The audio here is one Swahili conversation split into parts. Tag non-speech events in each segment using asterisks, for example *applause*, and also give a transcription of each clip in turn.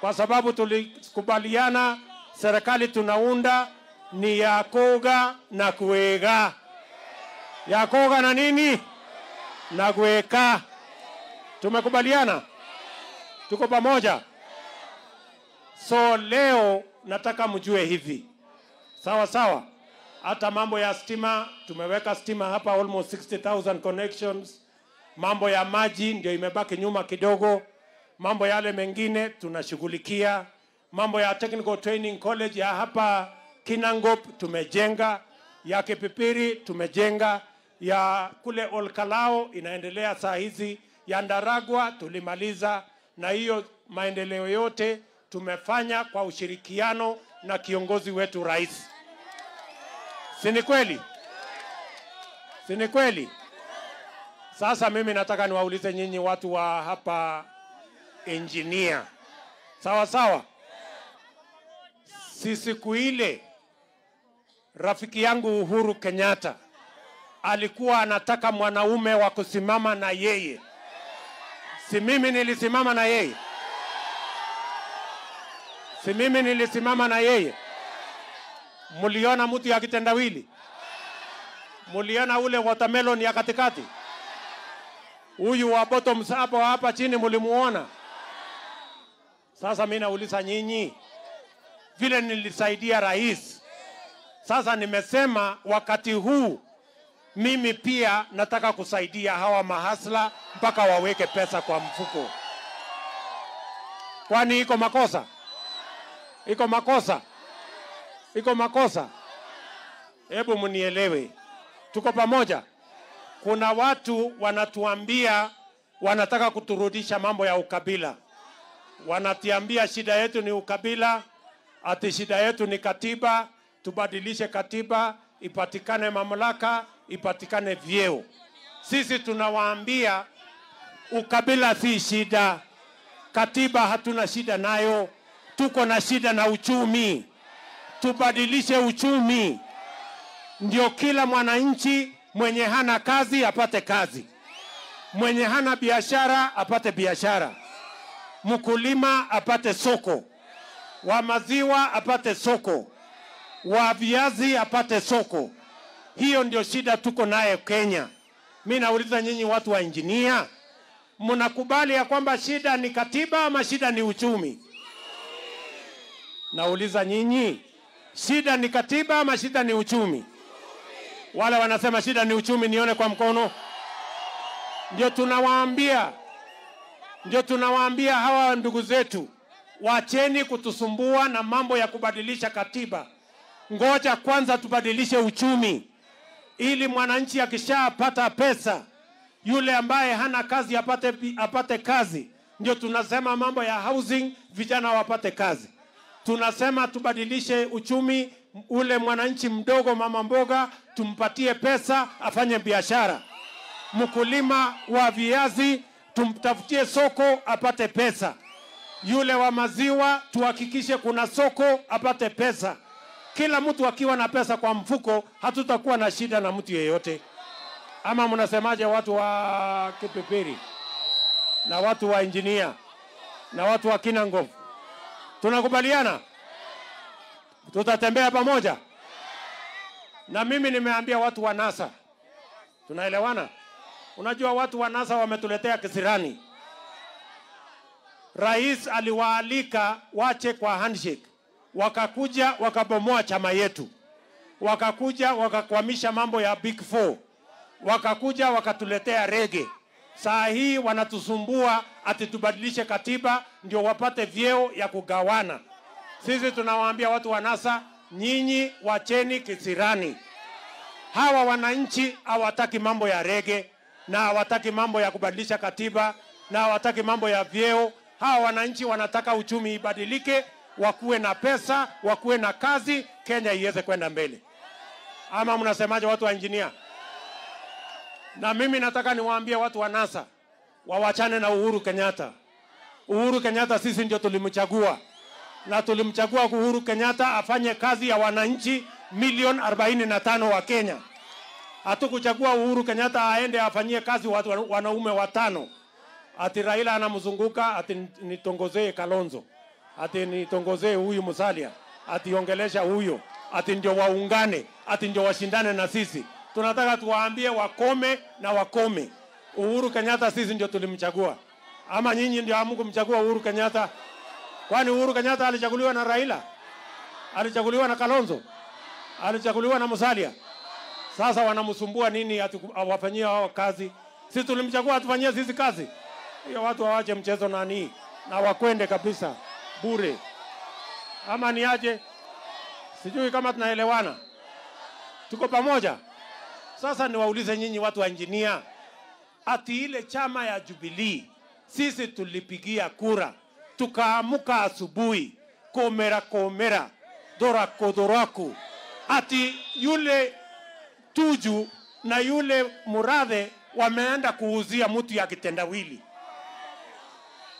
kwa sababu tulikubaliana serikali tunaunda ni ya koga na kuega ya koga na nini na kuweka. Tumekubaliana, tuko pamoja. So leo nataka mjue hivi, sawa sawa. Hata mambo ya stima, tumeweka stima hapa almost 60,000 connections. Mambo ya maji ndio imebaki nyuma kidogo. Mambo yale mengine tunashughulikia. Mambo ya Technical Training College ya hapa Kinangop tumejenga, ya Kipipiri tumejenga, ya kule Olkalao inaendelea saa hizi, ya Ndaragwa tulimaliza, na hiyo maendeleo yote tumefanya kwa ushirikiano na kiongozi wetu rais. Si ni kweli? Si ni kweli? Sasa mimi nataka niwaulize nyinyi watu wa hapa engineer. Sawa sawa. Si siku ile rafiki yangu Uhuru Kenyatta alikuwa anataka mwanaume wa kusimama na yeye, si mimi nilisimama na yeye, si mimi nilisimama na yeye. muliona mtu ya kitendawili? muliona ule watermelon ya katikati? Huyu wa bottoms hapo hapa chini mulimuona? Sasa mimi nauliza nyinyi, vile nilisaidia rais, sasa nimesema wakati huu mimi pia nataka kusaidia hawa mahasla mpaka waweke pesa kwa mfuko. Kwani iko makosa? Iko makosa? Iko makosa? Hebu mnielewe, tuko pamoja. Kuna watu wanatuambia wanataka kuturudisha mambo ya ukabila wanatiambia shida yetu ni ukabila, ati shida yetu ni katiba, tubadilishe katiba, ipatikane mamlaka, ipatikane vyeo. Sisi tunawaambia ukabila si shida, katiba hatuna shida nayo, tuko na shida na uchumi. Tubadilishe uchumi, ndio kila mwananchi mwenye hana kazi apate kazi, mwenye hana biashara apate biashara mkulima apate soko, wa maziwa apate soko, wa viazi apate soko. Hiyo ndio shida tuko naye Kenya. Mi nauliza nyinyi watu wa injinia, mnakubali ya kwamba shida ni katiba ama shida ni uchumi? Nauliza nyinyi, shida ni katiba ama shida ni uchumi? Wale wanasema shida ni uchumi, nione kwa mkono. Ndio tunawaambia ndio tunawaambia hawa ndugu zetu, wacheni kutusumbua na mambo ya kubadilisha katiba. Ngoja kwanza tubadilishe uchumi, ili mwananchi akishapata pesa, yule ambaye hana kazi apate, apate kazi. Ndio tunasema mambo ya housing, vijana wapate kazi. Tunasema tubadilishe uchumi, ule mwananchi mdogo, mama mboga, tumpatie pesa afanye biashara, mkulima wa viazi tumtafutie soko apate pesa. Yule wa maziwa tuhakikishe kuna soko apate pesa. Kila mtu akiwa na pesa kwa mfuko, hatutakuwa na shida na mtu yeyote. Ama mnasemaje, watu wa Kipipiri na watu wa injinia na watu wa Kinango, tunakubaliana tutatembea pamoja. Na mimi nimeambia watu wa NASA, tunaelewana. Unajua watu wa NASA wametuletea kisirani. Rais aliwaalika wache kwa handshake, wakakuja wakabomoa chama yetu, wakakuja wakakwamisha mambo ya big four, wakakuja wakatuletea rege. Saa hii wanatusumbua ati tubadilishe katiba ndio wapate vyeo ya kugawana. Sisi tunawaambia watu wa NASA, nyinyi wacheni kisirani. Hawa wananchi hawataki mambo ya rege, na hawataki mambo ya kubadilisha katiba na hawataki mambo ya vyeo. Hawa wananchi wanataka uchumi ibadilike, wakuwe na pesa, wakuwe na kazi, Kenya iweze kwenda mbele. Ama mnasemaje, watu wa injinia? Na mimi nataka niwaambie watu wa NASA wawachane na Uhuru Kenyatta. Uhuru Kenyatta sisi ndio tulimchagua, na tulimchagua Uhuru Kenyatta afanye kazi ya wananchi milioni 45 wa Kenya hatukuchagua Uhuru Kenyatta aende afanyie kazi watu, wanaume watano, ati Raila anamzunguka ati nitongozee Kalonzo, ati nitongozee huyu Musalia, ati ongelesha huyo, ati ndio waungane, ati ndio washindane na sisi. Tunataka tuwaambie wakome na wakome. Uhuru Kenyatta sisi ndio tulimchagua, ama nyinyi ndio hamkumchagua Uhuru Kenyatta? Kwani Uhuru Kenyatta alichaguliwa na Raila? Alichaguliwa na Kalonzo? Alichaguliwa na Musalia? Sasa wanamsumbua nini awafanyie hao kazi? Sisi tulimchagua atufanyie sisi kazi. Hiyo watu waache mchezo nani na wakwende kabisa bure, ama ni aje? Sijui kama tunaelewana, tuko pamoja. Sasa niwaulize nyinyi watu wa injinia, ati ile chama ya Jubilee sisi tulipigia kura, tukaamuka asubuhi komera komera dorakodoraku, ati yule Tuju na yule Muradhe wameenda kuuzia mtu ya kitendawili.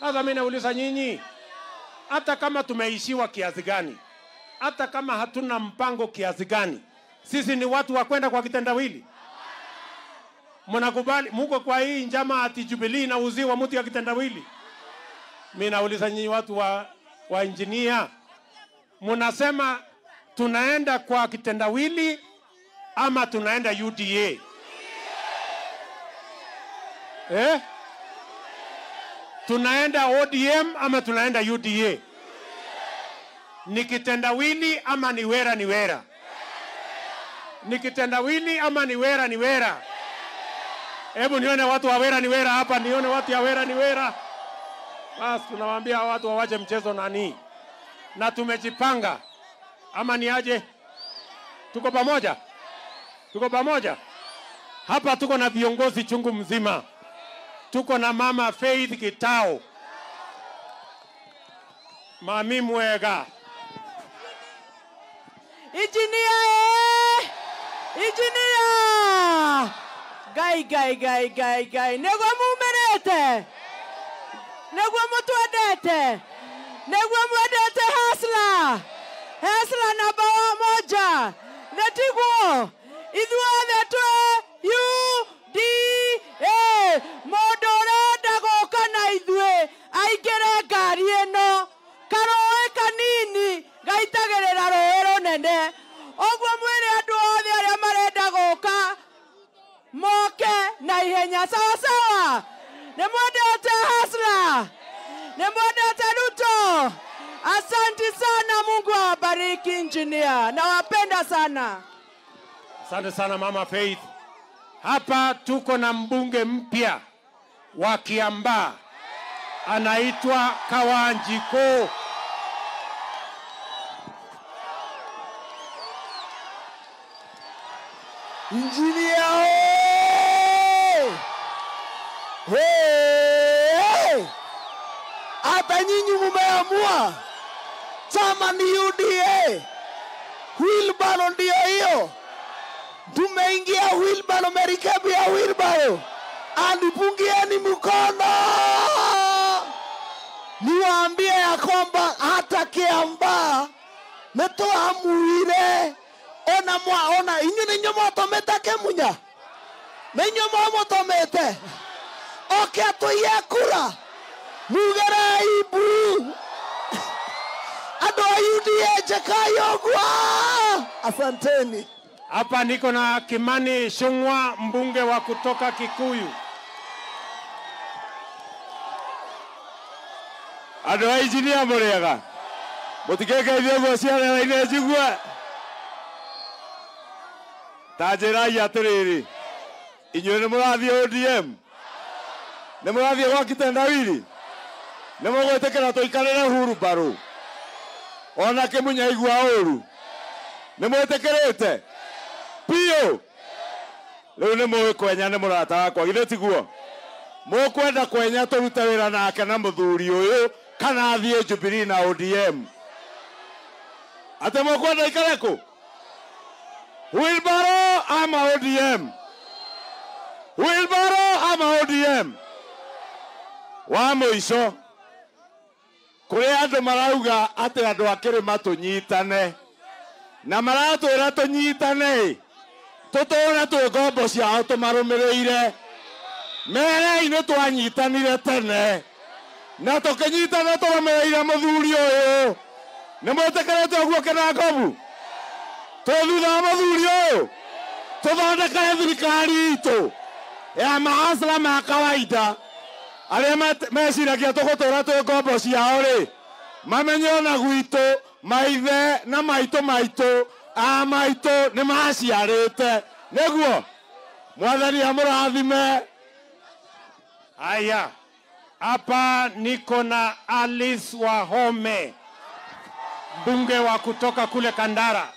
Sasa mimi nauliza nyinyi, hata kama tumeishiwa kiasi gani, hata kama hatuna mpango kiasi gani, sisi ni watu wa kwenda kwa kitendawili? Mnakubali muko kwa hii njama ati Jubilee inauziwa mtu ya kitendawili? Mimi nauliza nyinyi watu wa, wa injinia, mnasema tunaenda kwa kitendawili ama tunaenda UDA? Yeah. Eh? Tunaenda ODM ama tunaenda UDA? UDA. Ni kitendawili ama ni wera ni wera? Ni kitendawili ama ni wera ni wera? Hebu nione watu wa wera ni wera hapa, nione watu ya wera ni wera. Basi tunawaambia watu wawache mchezo nani, na tumejipanga ama ni aje? Tuko pamoja? Tuko pamoja hapa, tuko na viongozi chungu mzima, tuko na mama Faith Kitao, mami mwega Injinia ee, injinia gai gai gai gai gai, niguo mumerete niguo mutwendete niguo mwendete hasla hasla namba wa moja netiguo ithuothe twe uda mundu urenda guka na ithue aingire ngari ino karoe kanini gaitagirira rue runene uguo mwire andu othe aria marenda guka moke na ihenya sawa sawa nimwendete hasla nimwendete ruto asanti sana mungu awabariki injinia nawapenda sana Asante sana mama Faith. Hapa tuko na mbunge mpya wa Kiambaa anaitwa Kawanjiko. Injinia Hata nyinyi mumeamua chama ni UDA, Wilbaro ndio hiyo tumeingia wilbaro merikebu ya wilbaro anipungieni mkono niwaambie ya kwamba hata kiamba nitwamuire ona mwaona inyu ninyu mwatomete kimunya ninyu mwamutomete oke atwiye kura mugerei mbu andå a uda njeka yogwa asanteni hapa niko na Kimani Shungwa, mbunge wa kutoka Kikuyu. andå a injinia rä ega må tikengeithia guo ciareraine njigue ta njä rai atå rä rä inyuä nä må rathiä odm nä må rathiä gwa nä må gwä tä kä ra tå ikarä re huru mbarå ona kä munya igua å ru nä mwä tä kä rä te leo rĩu nĩ mũĩ kwenya nĩ murata wakwa githĩ tiguo kwenda kwenya tũrute wira nake na mũthuri uyu kana athiĩ jubilee na odm atĩ mũkwenda ikare kũ wilbaro ama odm wilbaro ama odm wa mũico kũrĩ andũ marauga ate andũ a kĩrĩma tũnyitane na maratwĩra tũnyitane tutũre twĩ ngombo ciao tũmarũmĩrĩire merei nĩ twanyitanire tene na tũkĩnyitana tũrũmĩrĩire mũthuri ũyũ nĩ mwĩtĩkĩrĩte ũguo kĩna ngobu twĩ thutha wa mũthuri ũyũ tũthondekere thirikari itũ ya maasra ma kawaida arĩa meciragia tũgũtũra twĩ ngombo ciao rĩ mamenye ona gwitũ maithe na maitũ maitũ maitå nä maciarä te nä guo mwathani amå rathime aya hapa niko na alice wahome mbunge wa kutoka kule kandara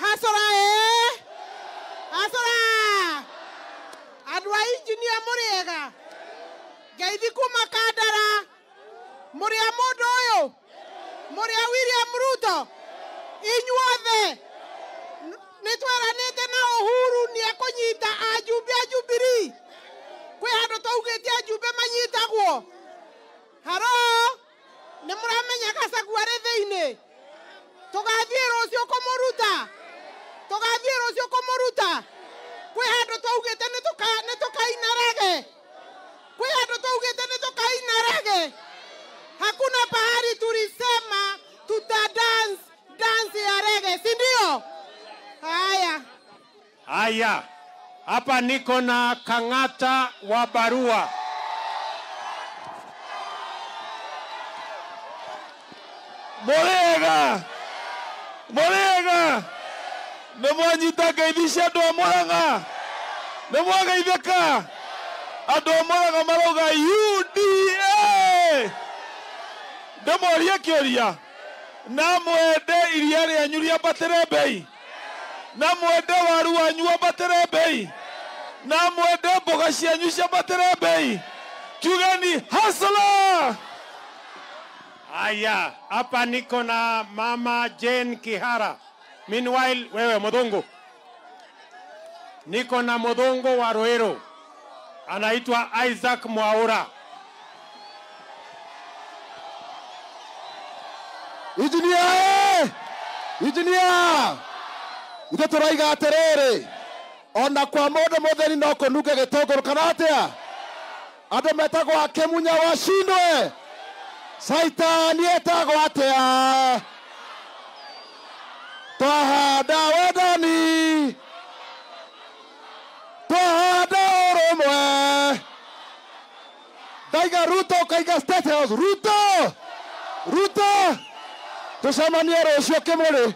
hasora e hasora andå a injinia må rä ega ngeithi kuma kandara må rä a må ndå å yå må rä a william ruto inyuothe nä tweranä na uhuru nä ekå ajumbe a jubiri kwä handå twaugä tie ajumbe manyitagwo haro nä må ramenya gacagua rä thä inä tå gathiä rå cio kå må ruta tå gathiä rå cio kå må ruta kwä handå twaugä te nä tå kainarage kwä handå twaugä te nä tå haya. Hapa niko na Kang'ata wa barua. Murega, Murega, nä mwanyita ngeithi cia andå a mwaranga nä mwageithäka andå a mwaranga marauga uda ndä morie kä ria na mwende iria rä anyu rĩambatĩre mbei na mwende waru wanyu ambatĩre mbei na mwende mboga cianyu ciambatĩre mbei kiugeni hasla aya hapa niko na mama jane kihara meanwhile wewe modhungu niko na modhungu wa roero anaitwa isaac mwaura Engineer! Engineer! tå raiga atä rä rä ona kwa må må ndå mundu mutheri no kununge rå kana atä atia andu metagwo akimunya washindwe saitani etagwo a twahanda wendani twahanda å rå mwe ndaiga ruto ukaiga state house ruto ruto tucemanie rucio kimuri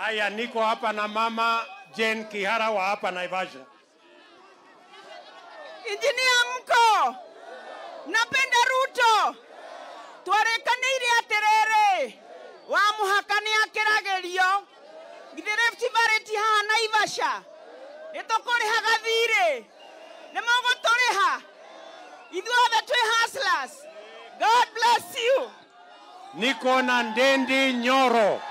Aya, niko hapa na mama Jane Kihara wa hapa Naivasha. Injinia mko? Napenda Ruto. Twarekanire atiriri. Wa muhaka ni akiragerio. Githĩ Rift Valley ti haha Naivasha? Nĩtũkũrĩhaga thirĩ. Nĩmũgũtũrĩha. Ithuothe twĩ hustlers. God bless you. Niko na Ndendi Nyoro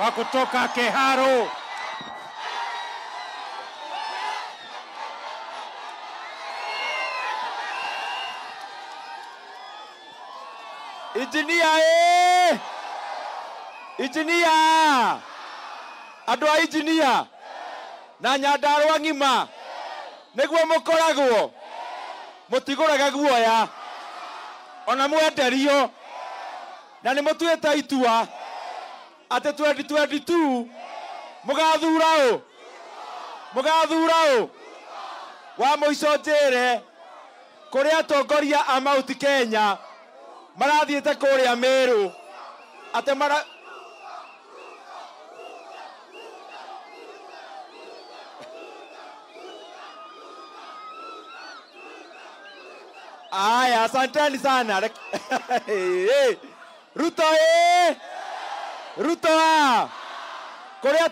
wa kutoka Keharo. Injinia eh! Injinia! Andå a injinia na nyandarwa ng'ima nĩguo mũkoragwo mutiguraga guoya ona mwenderio na nĩ mũtuĩte itua atä må gathura å må gathura å wa mũico njĩre kũrĩa atongoria a mauti kenya marathiä te marathiĩte kũrĩa mĩrũ atĩ mara aya asanteni sana *laughs* ruto ee ルッターこれや